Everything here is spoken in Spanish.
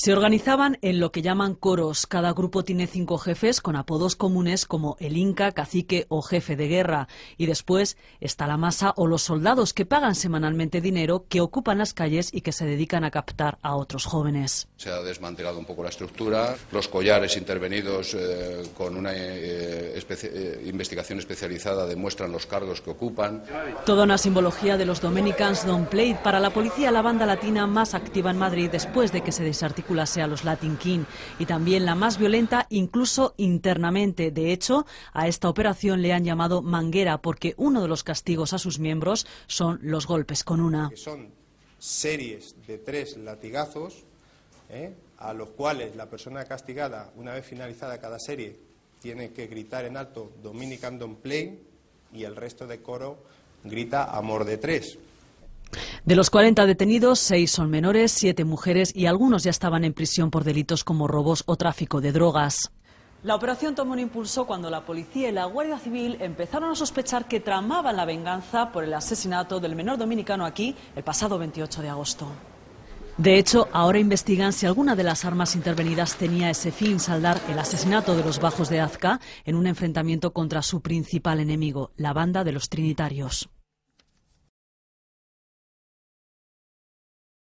Se organizaban en lo que llaman coros. Cada grupo tiene cinco jefes con apodos comunes como el inca, cacique o jefe de guerra. Y después está la masa o los soldados que pagan semanalmente dinero, que ocupan las calles y que se dedican a captar a otros jóvenes. Se ha desmantelado un poco la estructura, los collares intervenidos eh, con una eh, eh, investigación especializada demuestran los cargos que ocupan. Toda una simbología de los Dominicans Don't Play para la policía, la banda latina más activa en Madrid después de que se desarticuló sea los Latin King y también la más violenta incluso internamente. De hecho, a esta operación le han llamado manguera porque uno de los castigos a sus miembros son los golpes con una. Son series de tres latigazos ¿eh? a los cuales la persona castigada, una vez finalizada cada serie, tiene que gritar en alto Dominican Don't Play y el resto de coro grita Amor de tres. De los 40 detenidos, 6 son menores, 7 mujeres y algunos ya estaban en prisión por delitos como robos o tráfico de drogas. La operación tomó un impulso cuando la policía y la Guardia Civil empezaron a sospechar que tramaban la venganza por el asesinato del menor dominicano aquí el pasado 28 de agosto. De hecho, ahora investigan si alguna de las armas intervenidas tenía ese fin, saldar el asesinato de los bajos de Azca en un enfrentamiento contra su principal enemigo, la banda de los Trinitarios.